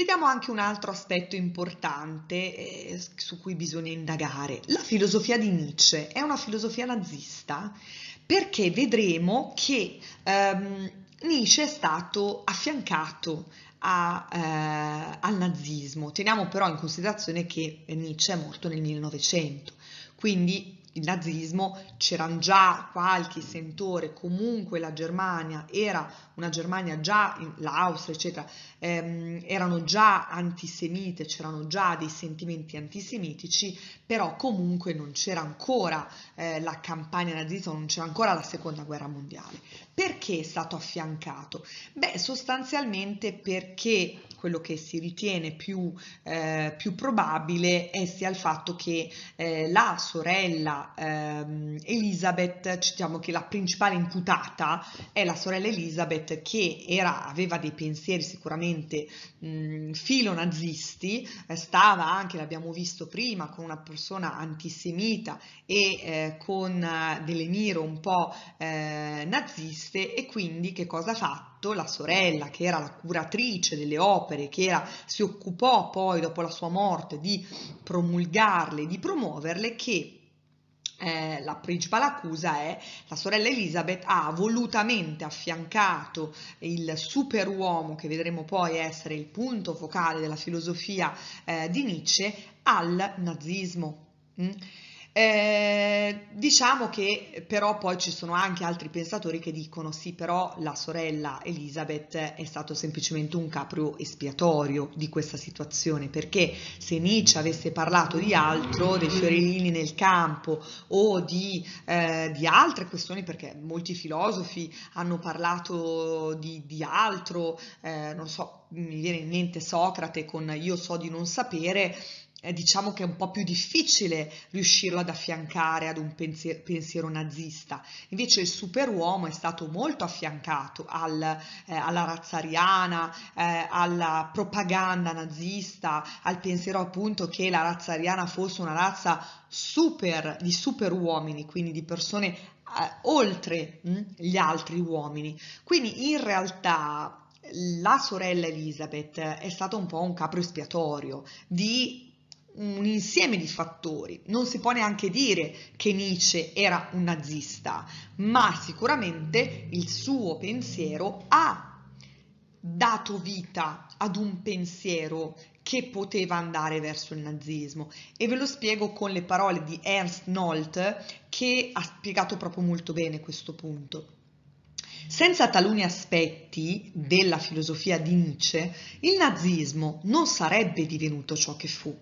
Vediamo anche un altro aspetto importante eh, su cui bisogna indagare. La filosofia di Nietzsche è una filosofia nazista perché vedremo che ehm, Nietzsche è stato affiancato a, eh, al nazismo. Teniamo però in considerazione che Nietzsche è morto nel 1900, quindi il nazismo, c'erano già qualche sentore, comunque la Germania era una Germania già, l'Austria eccetera, ehm, erano già antisemite, c'erano già dei sentimenti antisemitici, però comunque non c'era ancora eh, la campagna nazista, non c'era ancora la seconda guerra mondiale. Perché è stato affiancato? Beh, sostanzialmente perché quello che si ritiene più, eh, più probabile è sia il fatto che eh, la sorella ehm, Elizabeth, citiamo che la principale imputata è la sorella Elizabeth che era, aveva dei pensieri sicuramente mh, mm, filonazisti, eh, stava anche, l'abbiamo visto prima, con una persona persona antisemita e eh, con eh, delle mire un po' eh, naziste e quindi che cosa ha fatto? la sorella che era la curatrice delle opere, che era, si occupò poi dopo la sua morte di promulgarle, di promuoverle, che eh, la principale accusa è la sorella Elizabeth ha volutamente affiancato il superuomo che vedremo poi essere il punto focale della filosofia eh, di Nietzsche al nazismo. Mm? Eh, diciamo che però poi ci sono anche altri pensatori che dicono sì, però la sorella Elizabeth è stato semplicemente un caprio espiatorio di questa situazione, perché se Nietzsche avesse parlato di altro, dei fiorellini nel campo o di, eh, di altre questioni, perché molti filosofi hanno parlato di, di altro, eh, non so, mi viene in mente Socrate con io so di non sapere, eh, diciamo che è un po' più difficile riuscirlo ad affiancare ad un pensier pensiero nazista. Invece il superuomo è stato molto affiancato al, eh, alla razza ariana, eh, alla propaganda nazista, al pensiero appunto che la razza ariana fosse una razza super, di super uomini, quindi di persone eh, oltre mh, hm, gli altri uomini. Quindi in realtà la sorella Elizabeth è stata un po' un capro espiatorio di un insieme di fattori. Non si può neanche dire che Nietzsche era un nazista, ma sicuramente il suo pensiero ha dato vita ad un pensiero che poteva andare verso il nazismo e ve lo spiego con le parole di Ernst Nolte che ha spiegato proprio molto bene questo punto. Senza taluni aspetti della filosofia di Nietzsche, il nazismo non sarebbe divenuto ciò che fu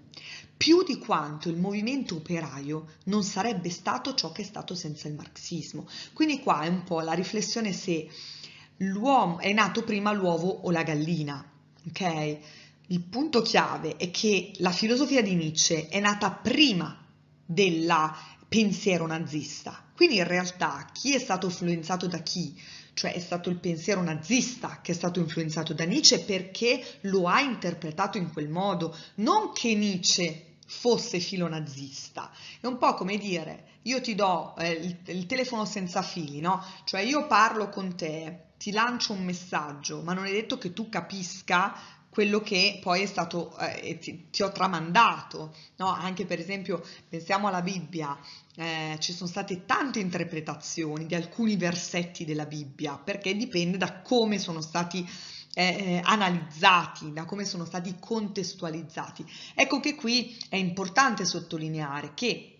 più di quanto il movimento operaio non sarebbe stato ciò che è stato senza il marxismo. Quindi qua è un po' la riflessione se l'uomo è nato prima l'uovo o la gallina, ok? Il punto chiave è che la filosofia di Nietzsche è nata prima del pensiero nazista. Quindi in realtà chi è stato influenzato da chi? Cioè è stato il pensiero nazista che è stato influenzato da Nietzsche perché lo ha interpretato in quel modo, non che Nietzsche fosse filonazista. È un po' come dire, io ti do eh, il, il, telefono senza fili, no? Cioè io parlo con te, ti lancio un messaggio, ma non è detto che tu capisca quello che poi è stato, eh, ti, ti, ho tramandato, no? Anche per esempio, pensiamo alla Bibbia, eh, ci sono state tante interpretazioni di alcuni versetti della Bibbia, perché dipende da come sono stati eh, eh, analizzati, da come sono stati contestualizzati. Ecco che qui è importante sottolineare che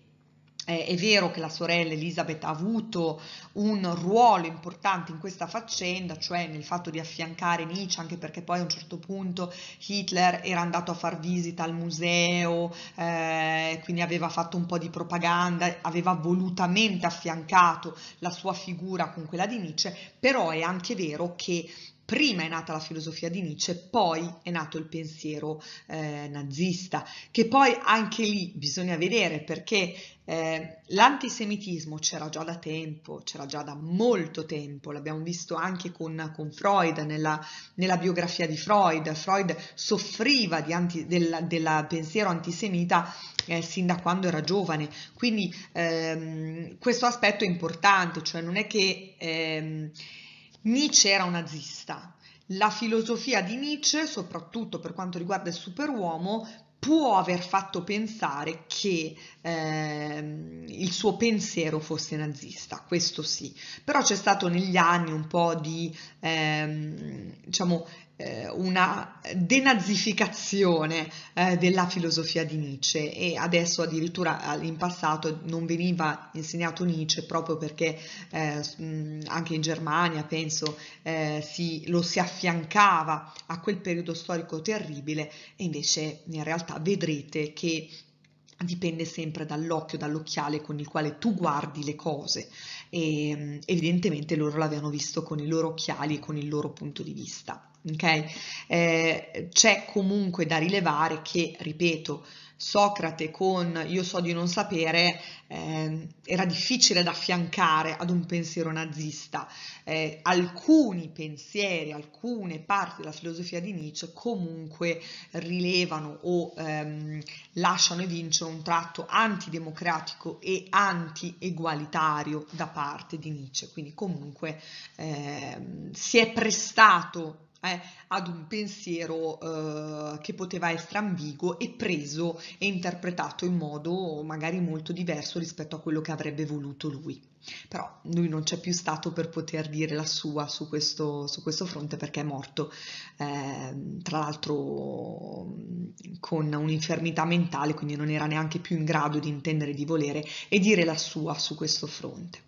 eh, è vero che la sorella Elisabeth ha avuto un ruolo importante in questa faccenda, cioè nel fatto di affiancare Nietzsche, anche perché poi a un certo punto Hitler era andato a far visita al museo, eh, quindi aveva fatto un po' di propaganda, aveva volutamente affiancato la sua figura con quella di Nietzsche, però è anche vero che prima è nata la filosofia di Nietzsche, poi è nato il pensiero eh, nazista, che poi anche lì bisogna vedere perché eh, l'antisemitismo c'era già da tempo, c'era già da molto tempo, l'abbiamo visto anche con, con Freud, nella, nella, biografia di Freud, Freud soffriva del pensiero antisemita eh, sin da quando era giovane, quindi ehm, questo aspetto è importante, cioè non è che... Ehm, Nietzsche era un nazista. La filosofia di Nietzsche, soprattutto per quanto riguarda il superuomo, può aver fatto pensare che eh, il suo pensiero fosse nazista, questo sì, però c'è stato negli anni un po' di eh, diciamo, eh, una denazificazione eh, della filosofia di Nietzsche e adesso addirittura eh, in passato non veniva insegnato Nietzsche proprio perché anche in Germania penso si, lo si affiancava a quel periodo storico terribile e invece in realtà vedrete che dipende sempre dall'occhio, dall'occhiale con il quale tu guardi le cose e mm, evidentemente loro l'avevano visto con i loro occhiali e con il loro punto di vista. Okay? Eh, c'è comunque da rilevare che, ripeto, Socrate con io so di non sapere eh, era difficile da affiancare ad un pensiero nazista. Eh, alcuni pensieri, alcune parti della filosofia di Nietzsche comunque rilevano o ehm, lasciano evincere un tratto antidemocratico e anti-egualitario da parte di Nietzsche, quindi comunque eh, si è prestato eh, ad un pensiero eh, che poteva essere ambiguo e preso e interpretato in modo magari molto diverso rispetto a quello che avrebbe voluto lui. Però lui non c'è più stato per poter dire la sua su questo, su questo fronte perché è morto, eh, tra l'altro con un'infermità mentale, quindi non era neanche più in grado di intendere, di volere e dire la sua su questo fronte.